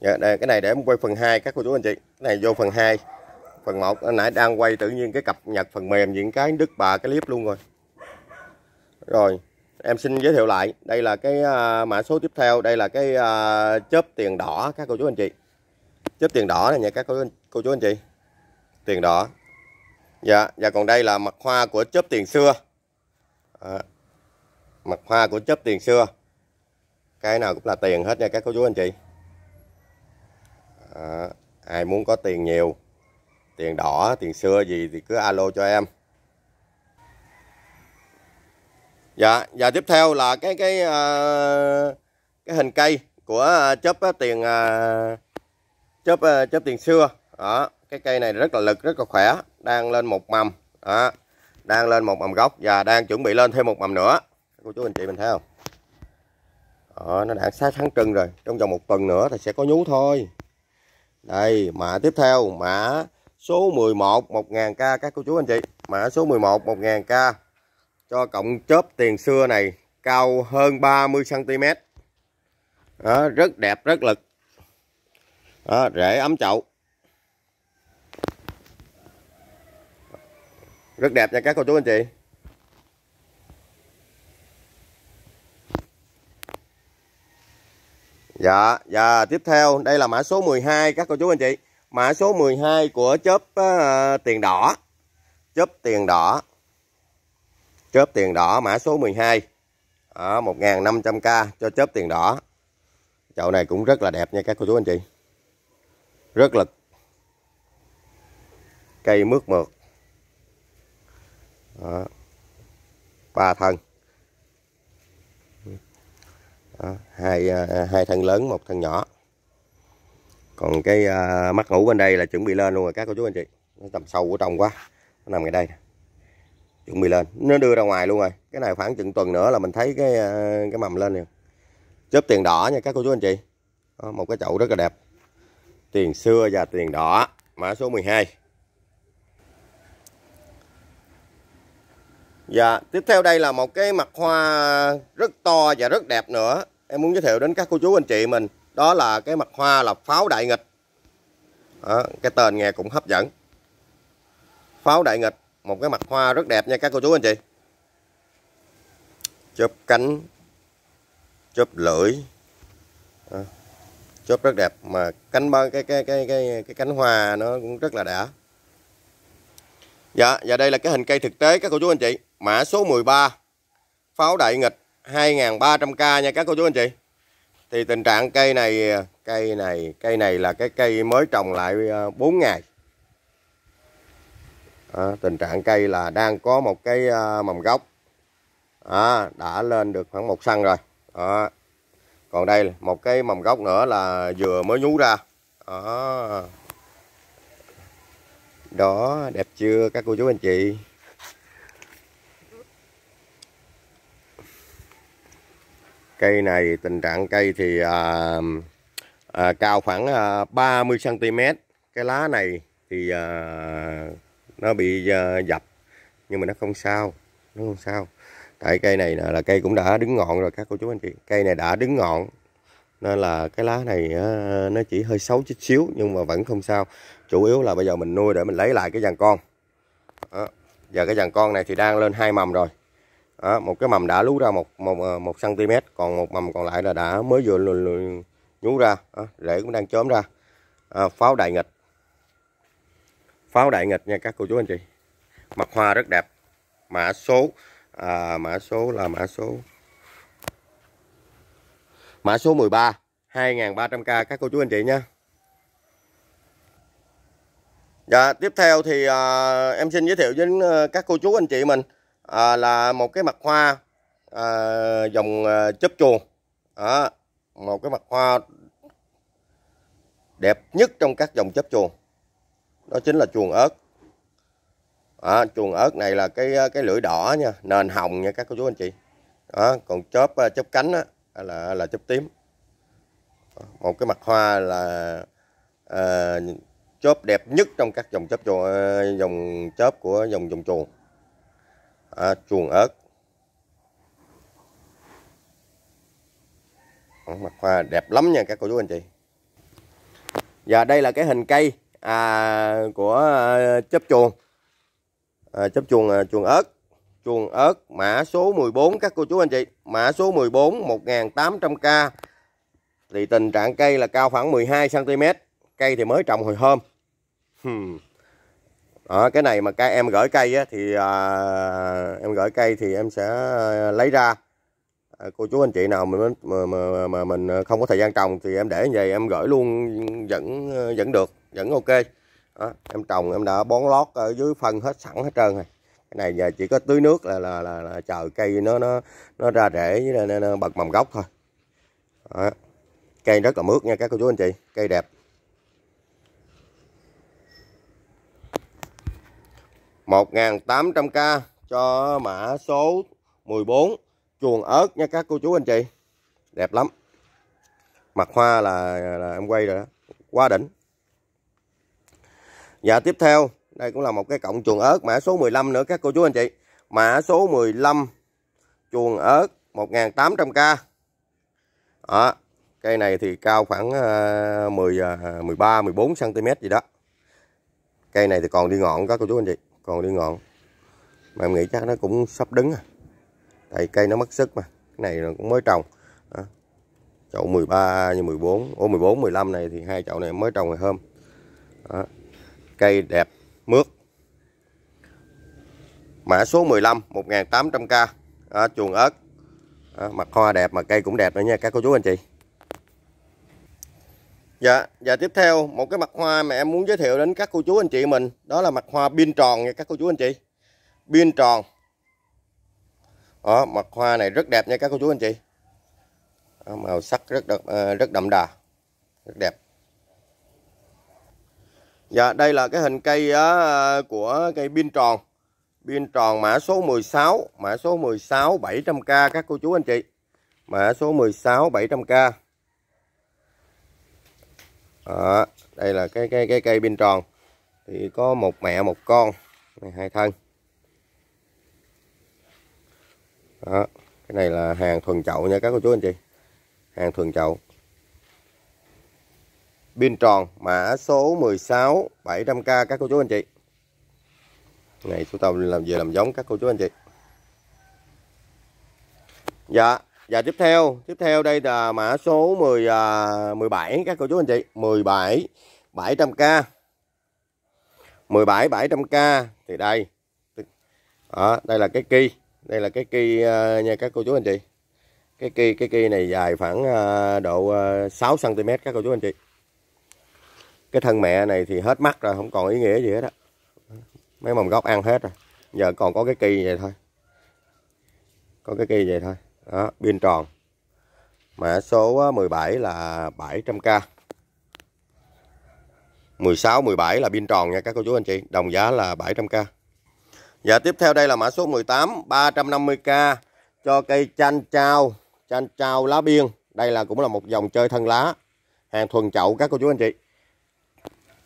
dạ, đây, cái này để em quay phần 2 các cô chú anh chị cái này vô phần 2 phần 1 nãy đang quay tự nhiên cái cập nhật phần mềm những cái đứt bà cái clip luôn rồi rồi em xin giới thiệu lại đây là cái uh, mã số tiếp theo đây là cái uh, chớp tiền đỏ các cô chú anh chị chớp tiền đỏ này nha các cô, cô chú anh chị tiền đỏ dạ và dạ, còn đây là mặt hoa của chớp tiền xưa à, mặt hoa của chớp tiền xưa cái nào cũng là tiền hết nha các cô chú anh chị à, ai muốn có tiền nhiều tiền đỏ tiền xưa gì thì cứ alo cho em dạ và dạ, tiếp theo là cái cái uh, cái hình cây của ờ, chớp ờ, tiền uh, chớp uh, chớp tiền xưa đó cái cây này rất là lực rất là khỏe đang lên một mầm đó đang lên một mầm gốc và đang chuẩn bị lên thêm một mầm nữa cô chú anh chị mình thấy không đó, nó đã sát tháng trưng rồi trong vòng một tuần nữa thì sẽ có nhú thôi đây mã tiếp theo mã số 11 1000k các cô chú anh chị mã số 11 1000k cho cộng chớp tiền xưa này cao hơn 30 cm đó, rất đẹp rất lực đó, rễ ấm chậu rất đẹp nha các cô chú anh chị Dạ, dạ tiếp theo đây là mã số 12 các cô chú anh chị. Mã số 12 của chớp uh, tiền đỏ. Chớp tiền đỏ. Chớp tiền đỏ mã số 12. Đó, 1.500k cho chớp tiền đỏ. Chậu này cũng rất là đẹp nha các cô chú anh chị. Rất là cây mướt mượt. Đó. Ba thân đó, hai à, hai thân lớn một thân nhỏ còn cái uh, mắt ngủ bên đây là chuẩn bị lên luôn rồi các cô chú anh chị nó tầm sâu của trong quá nó nằm ngay đây chuẩn bị lên nó đưa ra ngoài luôn rồi cái này khoảng chừng tuần nữa là mình thấy cái à, cái mầm lên rồi. chớp tiền đỏ nha các cô chú anh chị đó, một cái chậu rất là đẹp tiền xưa và tiền đỏ mã số 12 Dạ, tiếp theo đây là một cái mặt hoa rất to và rất đẹp nữa em muốn giới thiệu đến các cô chú anh chị mình đó là cái mặt hoa là pháo đại nghịch đó, cái tên nghe cũng hấp dẫn pháo đại nghịch một cái mặt hoa rất đẹp nha các cô chú anh chị chớp cánh chớp lưỡi à, chớp rất đẹp mà cánh cái cái cái cái cái cánh hoa nó cũng rất là đã dạ và dạ đây là cái hình cây thực tế các cô chú anh chị mã số 13 pháo đại nghịch 2.300k nha các cô chú anh chị thì tình trạng cây này cây này cây này là cái cây mới trồng lại 4 ờ, ngày à, tình trạng cây là đang có một cái ờ, mầm gốc à, đã lên được khoảng một xăng rồi à, còn đây một cái mầm gốc nữa là vừa mới nhú ra à, đó đẹp chưa các cô chú anh chị cây này tình trạng cây thì à, à, cao khoảng à, 30 cm cái lá này thì à, nó bị à, dập nhưng mà nó không sao nó không sao tại cây này là, cây cũng đã đứng ngọn rồi các cô chú anh chị cây này đã đứng ngọn nên là cái lá này à, nó chỉ hơi xấu chút xíu nhưng mà vẫn không sao chủ yếu là bây giờ mình nuôi để mình lấy lại cái dàn con à, giờ cái dàn con này thì đang lên hai mầm rồi đó, một cái mầm đã lú ra một, một, ờ, một cm còn một mầm còn lại là đã mới vừa nhú ra đó, rễ cũng đang chớm ra à, pháo đại nghịch pháo đại nghịch nha các cô chú anh chị mặt hoa rất đẹp mã số à, mã số là mã số mã số 13 2.300k các cô chú anh chị nha Dạ tiếp theo thì à, em xin giới thiệu với ờ, các cô chú anh chị mình à, là một cái mặt hoa à, dòng à, chớp chuồng à, một cái mặt hoa đẹp nhất trong các dòng chớp chuồng đó chính là chuồng ớt à, chuồng ớt này là cái cái lưỡi đỏ nha nền hồng nha các cô chú anh chị đó, còn chớp chớp cánh á, là là chớp tím một cái mặt hoa là à, chớp đẹp nhất trong các dòng chớp chuồng dòng chớp của dòng dòng chuồng à, chuồng ớt mặt hoa đẹp lắm nha các cô chú anh chị và dạ, đây là cái hình cây à, của à, chớp chuồng à, chớp chuồng à, chuồng ớt chuồng ớt mã số 14 các cô chú anh chị mã số 14 1800k thì tình trạng cây là cao khoảng 12 cm cây thì mới trồng hồi hôm hmm à, cái này mà cái em gửi cây á, thì à, em gửi cây thì em sẽ à, lấy ra à, cô chú anh chị nào mình mà, mà, mà mình không có thời gian trồng thì em để như vậy em gửi luôn vẫn vẫn được vẫn ok đó, em trồng em đã bón lót ở dưới phân hết sẵn hết trơn rồi cái này giờ chỉ có tưới nước là là, là, là chờ cây nó nó nó ra rễ với bật mầm gốc thôi đó. cây rất là mướt nha các cô chú anh chị cây đẹp 1.800k cho mã số 14 chuồng ớt nha các cô chú anh chị đẹp lắm mặt hoa là, là em quay rồi đó quá đỉnh và dạ, tiếp theo đây cũng là một cái cọng chuồng ớt mã số 15 nữa các cô chú anh chị mã số 15 chuồng ớt 1.800k đó cây này thì cao khoảng 10 13 14 cm gì đó cây này thì còn đi ngọn các cô chú anh chị còn đi ngọn mà em nghĩ chắc nó cũng sắp đứng à. tại cây nó mất sức mà cái này là cũng mới trồng à. chậu 13 như 14 ô 14 15 này thì hai chậu này mới trồng ngày hôm à. cây đẹp mướt mã số 15 1800k à, chuồng ớt à, mặt hoa đẹp mà cây cũng đẹp nữa nha các cô chú anh chị Dạ, và dạ, tiếp theo một cái mặt hoa mà em muốn giới thiệu đến các cô chú anh chị mình Đó là mặt hoa pin tròn nha các cô chú anh chị Pin tròn Đó, mặt hoa này rất đẹp nha các cô chú anh chị Đó, Màu sắc rất đậm, ờ, rất đậm đà Rất đẹp Dạ, đây là cái hình cây uh, của cây pin tròn Pin tròn mã số 16 Mã số 16 700k các cô chú anh chị Mã số 16 700k đó, đây là cái cái cái cây pin tròn thì có một mẹ một con này hai thân đó, cái này là hàng thuần chậu nha các cô chú anh chị hàng thuần chậu pin tròn mã số 16 700k các cô chú anh chị này chúng ta làm về làm giống các cô chú anh chị dạ và dạ, tiếp theo, tiếp theo đây là mã số 10 uh, 17 các cô chú anh chị, 17 700k. 17 700k thì đây. Đó, đây là cái ki, đây là cái ki à, nha các cô chú anh chị. Cái ki cái ki này dài khoảng à, độ 6 à, cm các cô chú anh chị. Cái thân mẹ này thì hết mắt rồi, không còn ý nghĩa gì hết á. Mấy mầm gốc ăn hết rồi. Giờ còn có cái ki vậy thôi. Có cái ki vậy thôi. Đó, pin tròn mã số 17 là 700k 16, 17 là pin tròn nha các cô chú anh chị đồng giá là 700k và dạ, tiếp theo đây là mã số 18 350k cho cây chanh trao chanh trao lá biên đây là cũng là một dòng chơi thân lá hàng thuần chậu các cô chú anh chị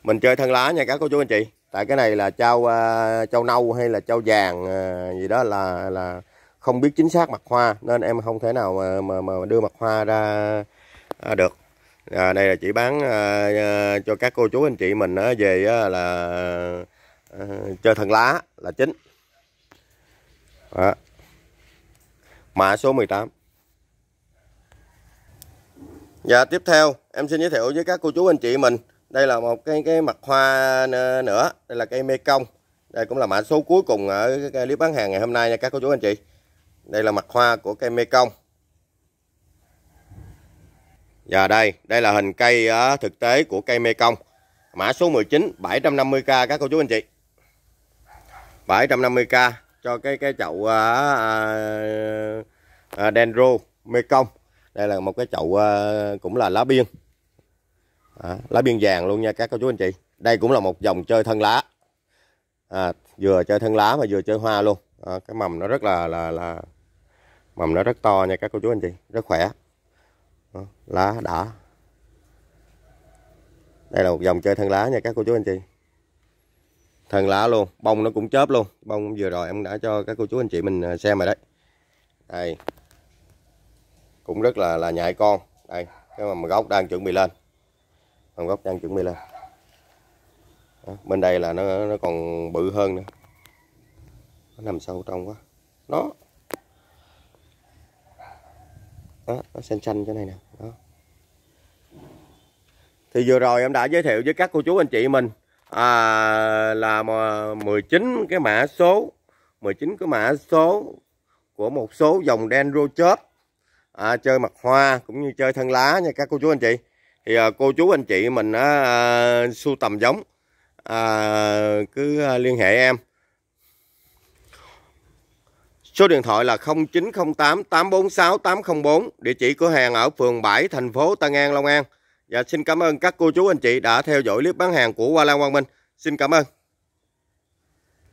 mình chơi thân lá nha các cô chú anh chị tại cái này là trao trao à, nâu hay là trao vàng à, gì đó là là không biết chính xác mặt hoa nên em không thể nào mà mà, mà đưa mặt hoa ra à, được à, đây là chỉ bán à, à cho các cô chú anh chị mình à, về à, là à, chơi thần lá là chính à. mã số 18 Và dạ, tiếp theo em xin giới thiệu với các cô chú anh chị mình Đây là một cái cái mặt hoa à, nữa Đây là cây mê công Đây cũng là mã số cuối cùng ở clip bán hàng ngày hôm nay nha các cô chú anh chị đây là mặt hoa của cây mekong và đây đây là hình cây ờ, thực tế của cây mekong mã số 19 750k các cô chú anh chị 750k cho cái cái chậu à, ờ, à, ờ, dendro mekong đây là một cái chậu à, cũng là lá biên à, lá biên vàng luôn nha các cô chú anh chị đây cũng là một dòng chơi thân lá à, vừa chơi thân lá mà vừa chơi hoa luôn à, cái mầm nó rất là là là mầm nó rất to nha các cô chú anh chị rất khỏe lá đỏ đây là một dòng chơi thân lá nha các cô chú anh chị thân lá luôn bông nó cũng chớp luôn bông vừa rồi em đã cho các cô chú anh chị mình à, xem rồi đấy đây cũng rất là là nhạy con đây cái mầm gốc đang chuẩn bị lên mầm gốc đang chuẩn bị lên Đó, bên đây là nó nó còn bự hơn nữa nó nằm sâu trong quá nó đó nó xanh xanh chỗ này nè đó thì vừa rồi em đã giới thiệu với các cô chú anh chị mình à, là 19 cái mã số 19 cái mã số của một số dòng đen rô chớp à, chơi mặt hoa cũng như chơi thân lá nha các cô chú anh chị thì à, cô chú anh chị mình á, à, sưu tầm giống à, cứ à, liên hệ em Số điện thoại là 0908 846 804, địa chỉ cửa hàng ở phường 7, thành phố Tân An, Long An. Và dạ, xin cảm ơn các cô chú anh chị đã theo dõi clip bán hàng của Hoa Lan Quang Minh. Xin cảm ơn.